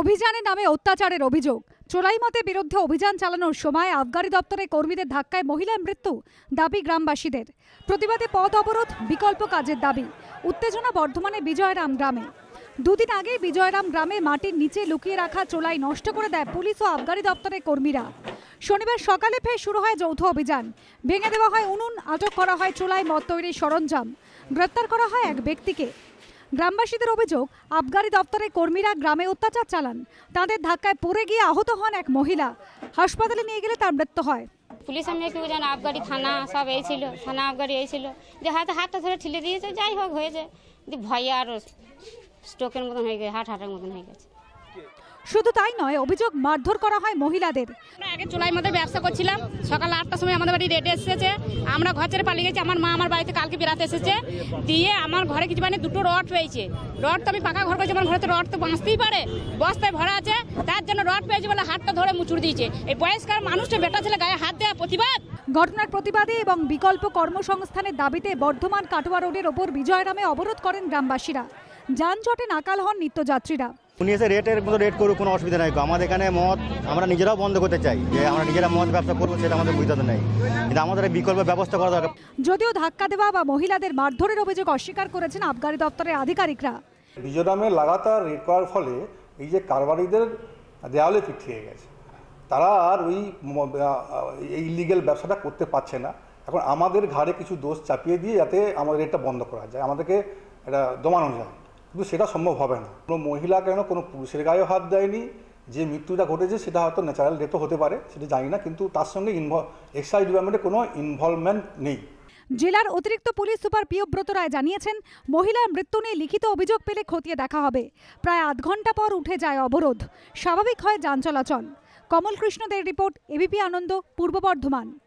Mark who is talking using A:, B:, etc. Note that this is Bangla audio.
A: অভিযানে নামে অত্যাচারের অভিযোগ চোরাইমতে বিরুদ্ধে অভিযান চালানোর সময় আবগারি দপ্তরের কর্মীদের ধাক্কায় মহিলার মৃত্যু দাবি গ্রামবাসীদের প্রতিবাদে পথ অবরোধ বিকল্প কাজের দাবি উত্তেজনা বর্ধমানে বিজয়রাম গ্রামে দুদিন আগে বিজয়রাম গ্রামে মাটির নিচে লুকিয়ে রাখা চোলাই নষ্ট করে দেয় পুলিশ ও আবগারি দপ্তরের কর্মীরা শনিবার সকালে ফের শুরু হয় যৌথ অভিযান ভেঙে দেওয়া হয় উনুন আটক করা হয় চোলাই মদ তৈরির সরঞ্জাম গ্রেপ্তার করা হয় এক ব্যক্তিকে গ্রামবাসীদের অভিযোগ আবগারি দপ্তরের কর্মীরা গ্রামে অত্যাচার চালান তাদের ধাক্কায় পড়ে গিয়ে আহত হন এক মহিলা হাসপাতালে নিয়ে গেলে তার মৃত্যু হয় পুলিশ আমরা
B: কেউ জানো আবগারি থানা সব
A: এই থানা আবগারি এই যে হাতে হাতটা
B: ধরে ঠেলে দিয়েছে যাই হোক হয়েছে ভয়ে আর স্ট্রোকের মতন হয়ে গেছে হাট হাটের মতন হয়ে গেছে
A: শুধু তাই নয় অভিযোগ মারধর করা হয় মহিলাদের
B: আগে চুলাই মধ্যে ব্যবসা করছিলাম সকাল আটটার সময় আমাদের বাড়ি রেডে এসেছে আমরা ঘর ছেড়ে পালিয়ে গেছি আমার মা আমার বাড়িতে কালকে বেড়াতে এসেছে দিয়ে আমার ঘরে কিছু মানে দুটো রড রয়েছে রড তো আমি পাকা ঘর করেছি আমার ঘরে তো রড তো বাঁচতেই পারে বস্তায় ভরা আছে তার জন্য রড পেয়েছে বলে হাতটা ধরে মুচুর দিয়েছে এই বয়স্কার মানুষটা বেটা ছেলে
A: গায়ে হাত দেওয়া প্রতিবাদ ঘটনার প্রতিবাদে এবং বিকল্প কর্মসংস্থানের দাবিতে বর্ধমান কাটোয়া রোডের ওপর বিজয়রামে অবরোধ করেন গ্রামবাসীরা যানজটে নাকাল হন নিত্যযাত্রীরা
C: উনি এসে রেটের মতো রেট করুক কোনো অসুবিধা নাই আমাদের এখানে মদ আমরা নিজেরাও বন্ধ করতে চাই যে আমরা নিজেরা মদ ব্যবসা করবো সেটা আমাদের বুঝতে নেই কিন্তু আমাদের বিকল্প ব্যবস্থা করা দরকার
A: যদিও ধাক্কা দেওয়া বা মহিলাদের মারধরের অভিযোগ অস্বীকার করেছেন আবগারি দপ্তরের আধিকারিকরা
C: মিজোরামে লাগাতার রেট করার ফলে এই যে কারবারিদের দেওয়ালে পিঠিয়ে গেছে তারা আর ওই এই লিগেল ব্যবসাটা করতে পারছে না এখন আমাদের ঘাড়ে কিছু দোষ চাপিয়ে দিয়ে যাতে আমাদের এটা বন্ধ করা যায় আমাদেরকে এটা দমানো যায় কিন্তু সেটা সম্ভব হবে না কোনো মহিলা কেন কোনো পুরুষের গায়েও হাত দেয়নি যে মৃত্যুটা ঘটেছে সেটা হয়তো ন্যাচারাল ডেথও হতে পারে সেটা জানি না কিন্তু তার সঙ্গে ইনভলভ এক্সাইজ ডিপার্টমেন্টের কোনো ইনভলভমেন্ট নেই
A: জেলার অতিরিক্ত পুলিশ সুপার পিয়ব্রত রায় জানিয়েছেন মহিলার মৃত্যু নিয়ে লিখিত অভিযোগ পেলে খতিয়ে দেখা হবে প্রায় আধ ঘন্টা পর উঠে যায় অবরোধ স্বাভাবিক হয় যান চলাচল কমলকৃষ্ণদের রিপোর্ট এবিপি আনন্দ পূর্ব বর্ধমান